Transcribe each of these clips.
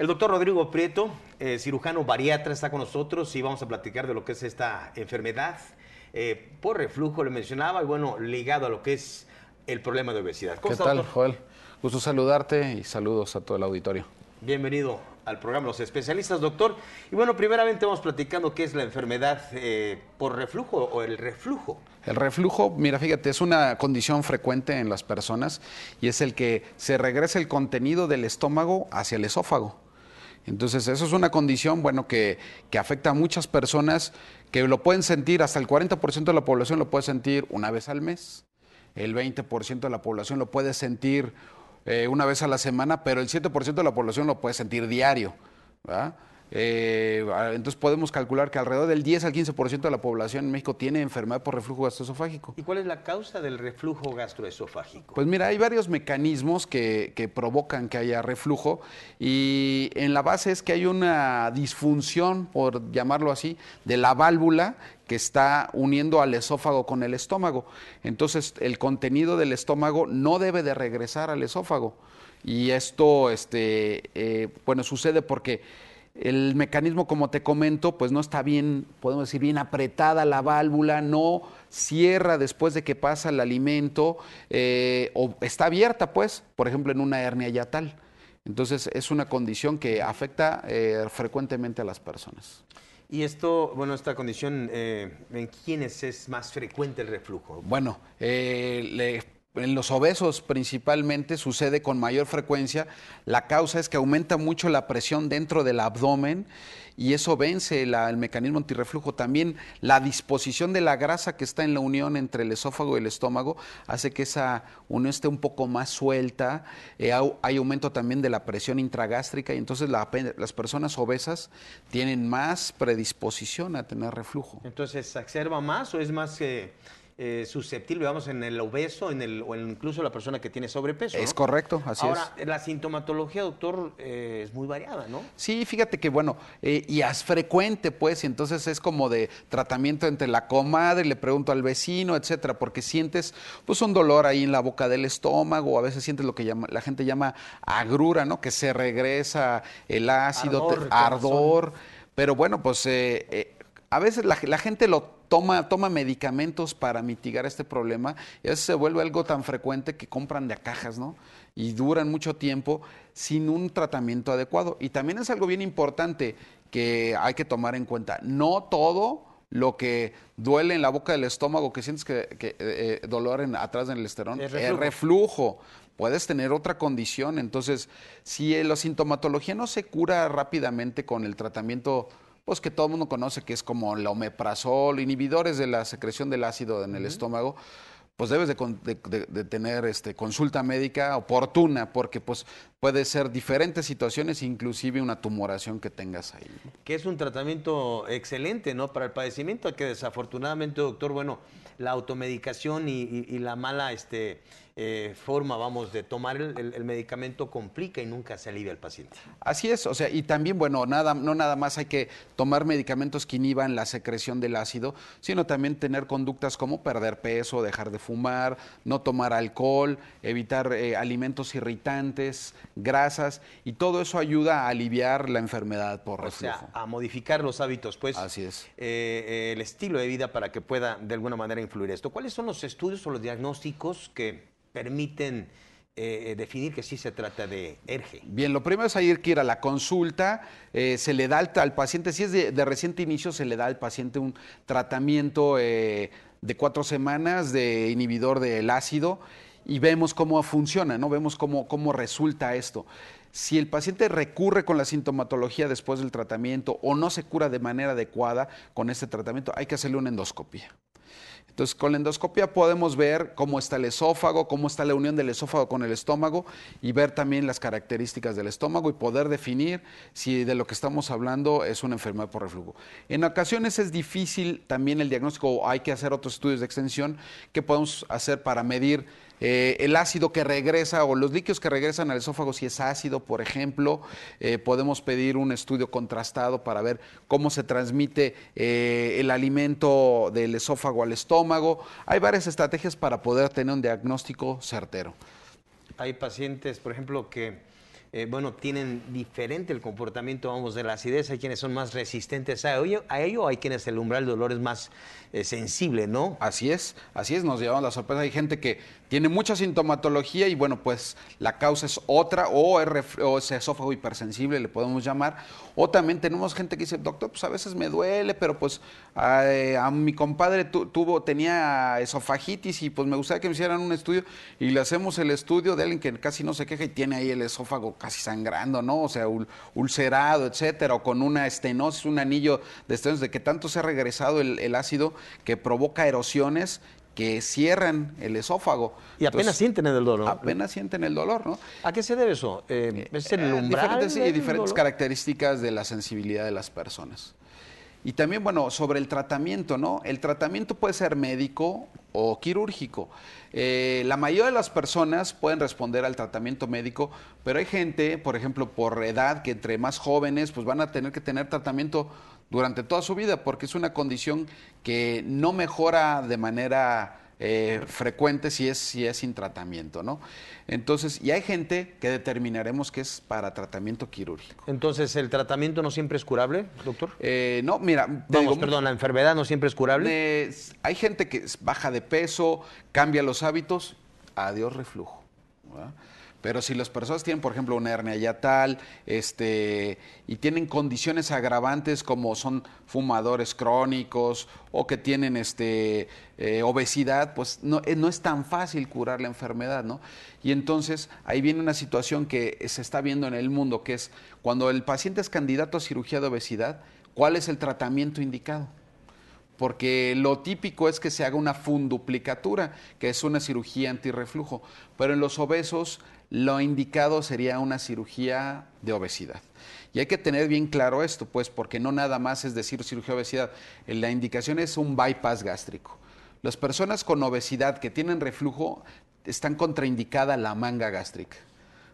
El doctor Rodrigo Prieto, eh, cirujano bariatra, está con nosotros y vamos a platicar de lo que es esta enfermedad eh, por reflujo, le mencionaba, y bueno, ligado a lo que es el problema de obesidad. ¿Qué tal, Joel? Gusto saludarte y saludos a todo el auditorio. Bienvenido al programa Los Especialistas, doctor. Y bueno, primeramente vamos platicando qué es la enfermedad eh, por reflujo o el reflujo. El reflujo, mira, fíjate, es una condición frecuente en las personas y es el que se regresa el contenido del estómago hacia el esófago. Entonces, eso es una condición, bueno, que, afecta a muchas personas que lo pueden sentir, hasta el 40% de la población lo puede sentir una vez al mes, el 20% de la población lo puede sentir eh, una vez a la semana, pero el 7% de la población lo puede sentir diario. Eh, ah, entonces podemos calcular que alrededor del 10 al 15% de la población en México tiene enfermedad por reflujo gastroesofágico. ¿Y cuál es la causa del reflujo gastroesofágico? Pues mira, hay varios mecanismos que, provocan que haya reflujo y en la base es que hay una disfunción, por llamarlo así, de la válvula que está uniendo al esófago con el estómago. Entonces el contenido del estómago no debe de regresar al esófago. Y esto, este, eh, bueno, sucede porque el mecanismo, como te comento, pues no está bien, podemos decir, bien apretada la válvula, no cierra después de que pasa el alimento eh, o está abierta, pues, por ejemplo, en una hernia yatal. Entonces, es una condición que afecta eh, frecuentemente a las personas. Y esto, bueno, esta condición, eh, ¿en quiénes es más frecuente el reflujo? Bueno, le en los obesos principalmente sucede con mayor frecuencia. La causa es que aumenta mucho la presión dentro del abdomen y eso vence el mecanismo antirreflujo. También la disposición de la grasa que está en la unión entre el esófago y el estómago hace que esa unión esté un poco más suelta. Eh, hay aumento también de la presión intragástrica y entonces las personas obesas tienen más predisposición a tener reflujo. Entonces, ¿se observa más o es más que... Eh, eh, susceptible, vamos, en el obeso en el, o incluso la persona que tiene sobrepeso. Es correcto, así es. Ahora, la sintomatología, doctor, eh, es muy variada, ¿no? Sí, fíjate que, bueno, eh, y es frecuente, pues, entonces es como de tratamiento entre la comadre, le pregunto al vecino, etcétera, porque sientes, pues, un dolor ahí en la boca del estómago, a veces sientes lo que llama, la gente llama agrura, ¿no? Que se regresa el ácido, ardor. pero bueno, pues, a veces la, la gente lo toma, medicamentos para mitigar este problema, Eso se vuelve algo tan frecuente que compran de a cajas, ¿no? Y duran mucho tiempo sin un tratamiento adecuado. Y también es algo bien importante que hay que tomar en cuenta. No todo lo que duele en la boca del estómago, que sientes que, eh, eh, dolor atrás del esterón, el reflujo. el reflujo. Puedes tener otra condición. Entonces, si eh, la sintomatología no se cura rápidamente con el tratamiento pues, que todo el mundo conoce, que es como la omeprazol, inhibidores de la secreción del ácido en el estómago, pues debes de, tener este, consulta médica oportuna, porque pues puede ser diferentes situaciones, inclusive una tumoración que tengas ahí. Que es un tratamiento excelente, ¿no? Para el padecimiento, que desafortunadamente, doctor, bueno, la automedicación y, y la mala este, eh, forma, vamos, de tomar el, medicamento complica y nunca se alivia al paciente. Así es, o sea, y también, bueno, nada, no nada más hay que tomar medicamentos que inhiban la secreción del ácido, sino también tener conductas como perder peso, dejar de fumar, no tomar alcohol, evitar eh, alimentos irritantes, grasas, y todo eso ayuda a aliviar la enfermedad por reflujo. O sea, a modificar los hábitos, pues. Así es. Eh, el estilo de vida para que pueda de alguna manera influir esto. ¿Cuáles son los estudios o los diagnósticos que permiten eh, eh, definir que sí se trata de ERGE. Bien, lo primero es ir que ir a la consulta, eh, se le da al, paciente, si es de, reciente inicio, se le da al paciente un tratamiento de cuatro semanas de inhibidor del ácido y vemos cómo funciona, ¿no? Vemos cómo, cómo resulta esto. Si el paciente recurre con la sintomatología después del tratamiento o no se cura de manera adecuada con este tratamiento, hay que hacerle una endoscopia. Entonces, con la endoscopia podemos ver cómo está el esófago, cómo está la unión del esófago con el estómago y ver también las características del estómago y poder definir si de lo que estamos hablando es una enfermedad por reflujo. En ocasiones es difícil también el diagnóstico, hay que hacer otros estudios de extensión que podemos hacer para medir eh, el ácido que regresa o los líquidos que regresan al esófago, si es ácido, por ejemplo, eh, podemos pedir un estudio contrastado para ver cómo se transmite eh, el alimento del esófago al estómago hay varias estrategias para poder tener un diagnóstico certero. Hay pacientes, por ejemplo, que eh, bueno, tienen diferente el comportamiento, vamos, de la acidez. Hay quienes son más resistentes a ello, a ello hay quienes el umbral del dolor es más eh, sensible, ¿no? Así es, así es, nos llevamos la sorpresa. Hay gente que tiene mucha sintomatología y, bueno, pues la causa es otra, o, es, esófago hipersensible, le podemos llamar. O también tenemos gente que dice, doctor, pues a veces me duele, pero pues a eh, mi compadre tuvo, tenía esofagitis y pues me gustaría que me hicieran un estudio y le hacemos el estudio de alguien que casi no se queja y tiene ahí el esófago casi sangrando, ¿no? O sea, ulcerado, etcétera, o con una estenosis, un anillo de estenosis, de que tanto se ha regresado el, ácido que provoca erosiones que cierran el esófago. Y apenas sienten el dolor. Apenas sienten el dolor, ¿no? ¿A qué se debe eso? Eh, el eh, eh, umbral? Diferentes, diferentes características de la sensibilidad de las personas. Y también, bueno, sobre el tratamiento, ¿no? El tratamiento puede ser médico o quirúrgico. Eh, la mayoría de las personas pueden responder al tratamiento médico, pero hay gente, por ejemplo, por edad, que entre más jóvenes, pues van a tener que tener tratamiento durante toda su vida, porque es una condición que no mejora de manera eh, frecuente si es, es sin tratamiento, ¿no? Entonces, y hay gente que determinaremos que es para tratamiento quirúrgico. Entonces, ¿el tratamiento no siempre es curable, doctor? Eh, no, mira... perdón, ¿la enfermedad no siempre es curable? Eh, hay gente que baja de peso, cambia los hábitos, adiós reflujo. Pero si las personas tienen, por ejemplo, una hernia yatal, este, y tienen condiciones agravantes como son fumadores crónicos o que tienen este, eh, obesidad, pues no, eh, no, es tan fácil curar la enfermedad, ¿no? Y entonces ahí viene una situación que se está viendo en el mundo, que es cuando el paciente es candidato a cirugía de obesidad, ¿cuál es el tratamiento indicado? porque lo típico es que se haga una funduplicatura, que es una cirugía antirreflujo, pero en los obesos lo indicado sería una cirugía de obesidad. Y hay que tener bien claro esto, pues, porque no nada más es decir cirugía de obesidad, la indicación es un bypass gástrico. Las personas con obesidad que tienen reflujo están contraindicada la manga gástrica.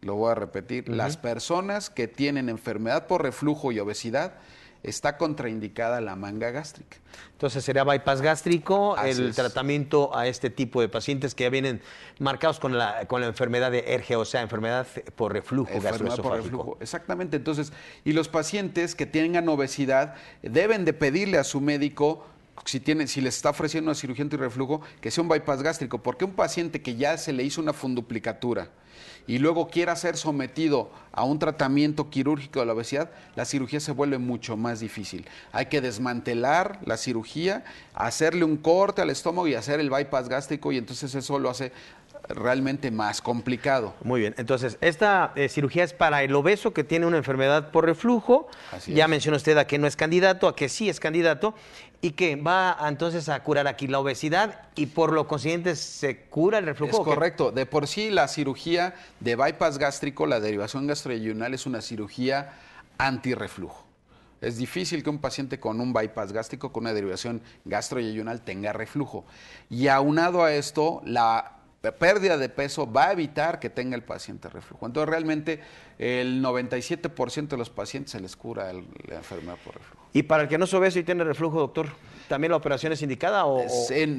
Lo voy a repetir, las personas que tienen enfermedad por reflujo y obesidad está contraindicada la manga gástrica. Entonces sería bypass gástrico el tratamiento a este tipo de pacientes que ya vienen marcados con la, enfermedad de ERGE, o sea, enfermedad por reflujo gastroesofágico. Exactamente, entonces, y los pacientes que tengan obesidad deben de pedirle a su médico si, tienen, si les está ofreciendo una cirugía reflujo que sea un bypass gástrico, porque un paciente que ya se le hizo una funduplicatura, y luego quiera ser sometido a un tratamiento quirúrgico de la obesidad, la cirugía se vuelve mucho más difícil. Hay que desmantelar la cirugía, hacerle un corte al estómago y hacer el bypass gástrico y entonces eso lo hace realmente más complicado. Muy bien, entonces, esta eh, cirugía es para el obeso que tiene una enfermedad por reflujo, ya mencionó usted a que no es candidato, a que sí es candidato, y que va entonces a curar aquí la obesidad y por lo consiguiente se cura el reflujo. Es correcto, de por sí la cirugía de bypass gástrico, la derivación gastroyunal es una cirugía antirreflujo. Es difícil que un paciente con un bypass gástrico, con una derivación gastroyeyunal tenga reflujo. Y aunado a esto, la pérdida de peso va a evitar que tenga el paciente reflujo. Entonces, realmente el 97% de los pacientes se les cura la enfermedad por reflujo. ¿Y para el que no es obeso y tiene reflujo, doctor, también la operación es indicada o...?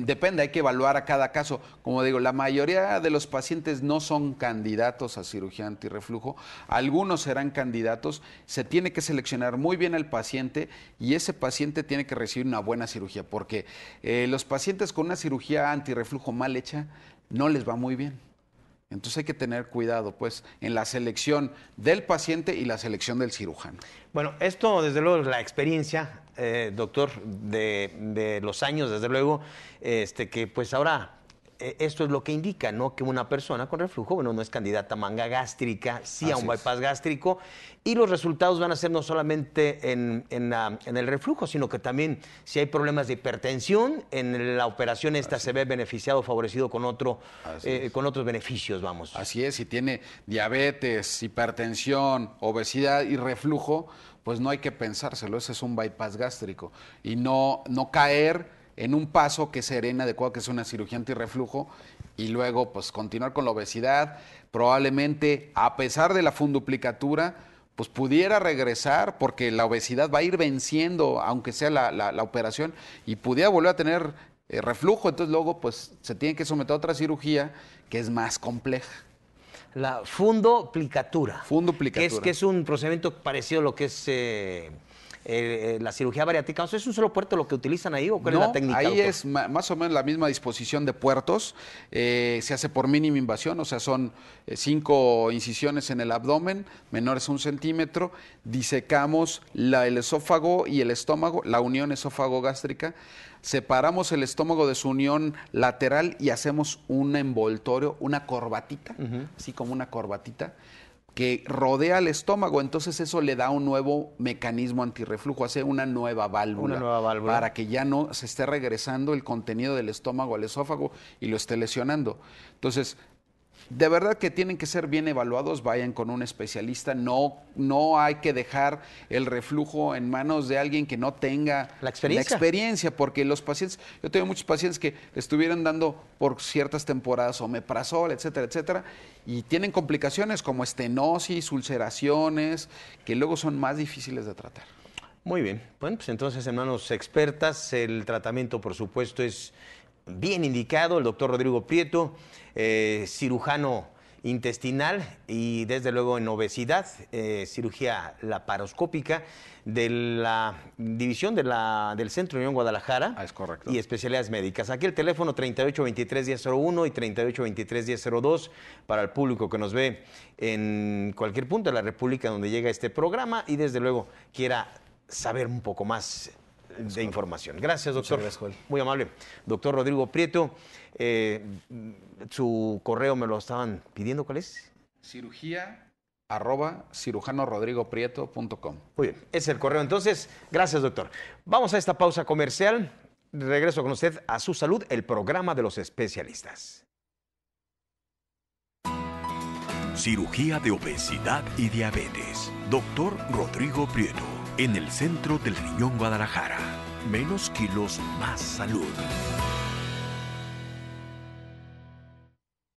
depende, hay que evaluar a cada caso. Como digo, la mayoría de los pacientes no son candidatos a cirugía antirreflujo. Algunos serán candidatos. Se tiene que seleccionar muy bien al paciente y ese paciente tiene que recibir una buena cirugía porque eh, los pacientes con una cirugía antirreflujo mal hecha no les va muy bien. Entonces hay que tener cuidado, pues, en la selección del paciente y la selección del cirujano. Bueno, esto, desde luego, es la experiencia, eh, doctor, de, de, los años, desde luego, este, que pues ahora eh, esto es lo que indica, ¿no? Que una persona con reflujo, bueno, no es candidata a manga gástrica, sí a un bypass gástrico, y los resultados van a ser no solamente en, el reflujo, sino que también si hay problemas de hipertensión, en la operación esta se ve beneficiado, favorecido con, otro, eh, con otros beneficios, vamos. Así es, si tiene diabetes, hipertensión, obesidad y reflujo, pues no hay que pensárselo, ese es un bypass gástrico, y no, no caer en un paso que serena adecuado, que es una cirugía antirreflujo, y luego pues continuar con la obesidad, probablemente a pesar de la funduplicatura, pues pudiera regresar porque la obesidad va a ir venciendo, aunque sea la, operación, y pudiera volver a tener eh, reflujo, entonces luego pues se tiene que someter a otra cirugía que es más compleja. La funduplicatura. Funduplicatura. Que es, que es un procedimiento parecido a lo que es... Eh, eh, eh, la cirugía bariátrica. ¿Es un solo puerto lo que utilizan ahí o cuál es la técnica? Ahí es más o menos la misma disposición de puertos. Eh, se hace por mínima invasión, o sea, son cinco incisiones en el abdomen, menores a un centímetro. Disecamos el esófago y el estómago, la unión esófago-gástrica separamos el estómago de su unión lateral y hacemos un envoltorio, una corbatita, así como una corbatita que rodea el estómago, entonces eso le da un nuevo mecanismo antirreflujo, hace una nueva válvula. Una nueva válvula. Para que ya no se esté regresando el contenido del estómago al esófago y lo esté lesionando. Entonces, de verdad que tienen que ser bien evaluados, vayan con un especialista, no, no hay que dejar el reflujo en manos de alguien que no tenga la experiencia. porque los pacientes, yo tengo muchos pacientes que estuvieran dando por ciertas temporadas omeprazol, etcétera, etcétera, y tienen complicaciones como estenosis, ulceraciones, que luego son más difíciles de tratar. Muy bien, bueno, pues entonces, manos expertas, el tratamiento, por supuesto, es bien indicado, el doctor Rodrigo Prieto, eh, cirujano intestinal y desde luego en obesidad, eh, cirugía laparoscópica de la división del Centro Unión Guadalajara. Ah, y especialidades médicas. Aquí el teléfono 3823-1001 y 3823-1002 para el público que nos ve en cualquier punto de la República donde llega este programa y desde luego quiera saber un poco más de información. Gracias, doctor. Muy amable. Doctor Rodrigo Prieto, eh, su correo me lo estaban pidiendo, ¿cuál es? Cirugía arroba cirujanorodrigoprieto.com. Muy bien, es el correo. Entonces, gracias, doctor. Vamos a esta pausa comercial. Regreso con usted a su salud, el programa de los especialistas. Cirugía de obesidad y diabetes. Doctor Rodrigo Prieto en el centro del riñón Guadalajara. Menos kilos, más salud.